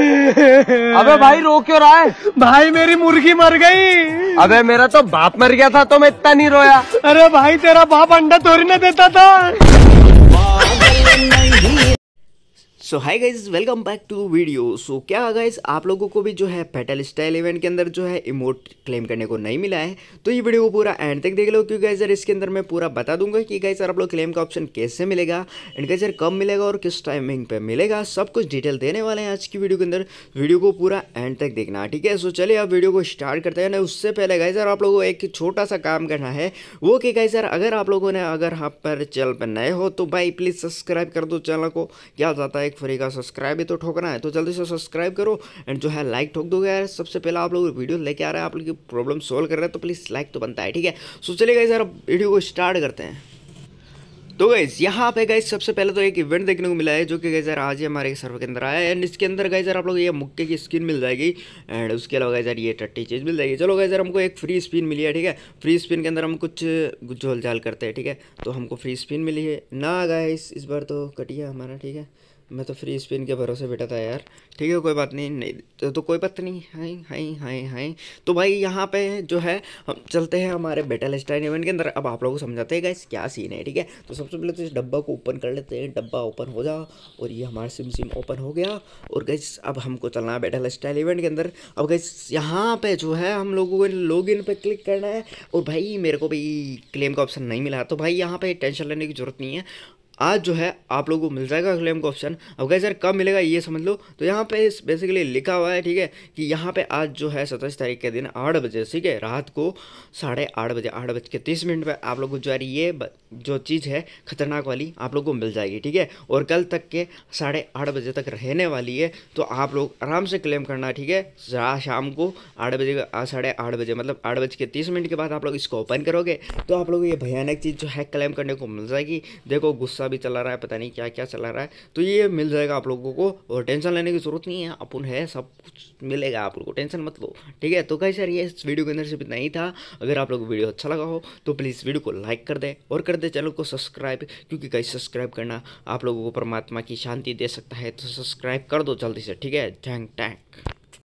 अबे भाई रो क्यों रहा है भाई मेरी मुर्गी मर गई अबे मेरा तो बाप मर गया था तो मैं इतना नहीं रोया अरे भाई तेरा बाप अंडा तोड़ने देता था so hi guys welcome back to video so क्या गाइज आप लोगों को भी जो है पेटल स्टाइल इवेंट के अंदर जो है इमोट क्लेम करने को नहीं मिला है तो ये वीडियो को पूरा एंड तक देख लो क्योंकि गाइज इसके अंदर मैं पूरा बता दूंगा कि गाइज सर आप लोग क्लेम का ऑप्शन कैसे मिलेगा एंड गाइज कब मिलेगा और किस टाइमिंग पर मिलेगा सब कुछ डिटेल देने वाले हैं आज की वीडियो के अंदर वीडियो को पूरा एंड तक देखना ठीक है सो चलिए आप वीडियो को स्टार्ट करते हैं उससे पहले गाइज आप लोगों को एक छोटा सा काम करना है वो कि गाइज अगर आप लोगों ने अगर आप पर चैनल पर नए हो तो भाई प्लीज़ सब्सक्राइब कर दो चैनल को क्या जाता है फ्री का सब्सक्राइब भी तो ठोकना है तो जल्दी से सब्सक्राइब करो एंड जो है लाइक ठोक दोगे यार सबसे पहले आप लोग वीडियो लेके आ रहे हैं आप लोग की प्रॉब्लम सोल्व कर रहे हैं तो प्लीज़ लाइक तो बनता है ठीक है सो गए यार वीडियो को स्टार्ट करते हैं तो गाइज यहाँ पे गाइज सबसे पहले तो एक इवेंट देखने को मिला है जो कि गई सर आज ही हमारे सर्वर के अंदर आया है एंड इसके अंदर गए यार आप लोग ये मुक्के की स्किन मिल जाएगी एंड उसके अलावा गैस ये टट्टी चीज़ मिल जाएगी चलो गैस यार हमको एक फ्री स्पिन मिली है ठीक है फ्री स्पिन के अंदर हम कुछ झोल झाल करते हैं ठीक है तो हमको फ्री स्पिन मिली है ना गैस इस बार तो कटिया हमारा ठीक है मैं तो फ्री स्पिन के भरोसे बैठा था यार ठीक है कोई बात नहीं नहीं तो, तो कोई बात नहीं हाई हाई हाई हाई तो भाई यहाँ पे जो है हम चलते हैं हमारे बेटल स्टाइन इवेंट के अंदर अब आप लोगों को समझाते हैं गाइस क्या सीन है ठीक है तो सबसे पहले तो इस डब्बा को ओपन कर लेते हैं डब्बा ओपन हो जा और ये हमारा सिम सिम ओपन हो गया और गैस अब हमको चलना है बेटल स्टाइल इवेंट के अंदर अब गैस यहाँ पर जो है हम लोगों को लॉग इन पर क्लिक करना है और भाई मेरे को भाई क्लेम का ऑप्शन नहीं मिला तो भाई यहाँ पर टेंशन लेने की जरूरत नहीं है आज जो है आप लोगों को मिल जाएगा क्लेम का ऑप्शन अब गए सर कब मिलेगा ये समझ लो तो यहाँ पे बेसिकली लिखा हुआ है ठीक है कि यहाँ पे आज जो है सत्ताईस तारीख के दिन आठ बजे ठीक है रात को साढ़े आठ बजे आठ बज के तीस मिनट पर आप लोग को जो है ये जो चीज़ है खतरनाक वाली आप लोग को मिल जाएगी ठीक है और कल तक के साढ़े आठ बजे तक रहने वाली है तो आप लोग आराम से क्लेम करना ठीक है शाम को आठ बजे साढ़े आठ बजे मतलब आठ बज के तीस मिनट के बाद आप लोग इसको ओपन करोगे तो आप लोग ये भयानक चीज़ जो है क्लेम करने को मिल जाएगी देखो गुस्सा भी चला रहा है पता नहीं क्या क्या चला रहा है तो ये मिल जाएगा आप लोगों को और टेंशन लेने की जरूरत नहीं है अपन है सब कुछ मिलेगा आप लोग को टेंशन मत लो ठीक है तो कहीं सर ये इस वीडियो के अंदर सिर्फ इतना ही था अगर आप लोग वीडियो अच्छा लगा हो तो प्लीज़ वीडियो को लाइक कर दें और कर दे चैनल को सब्सक्राइब क्योंकि कहीं सब्सक्राइब करना आप लोगों को परमात्मा की शांति दे सकता है तो सब्सक्राइब कर दो जल्दी से ठीक है थैंक टैंक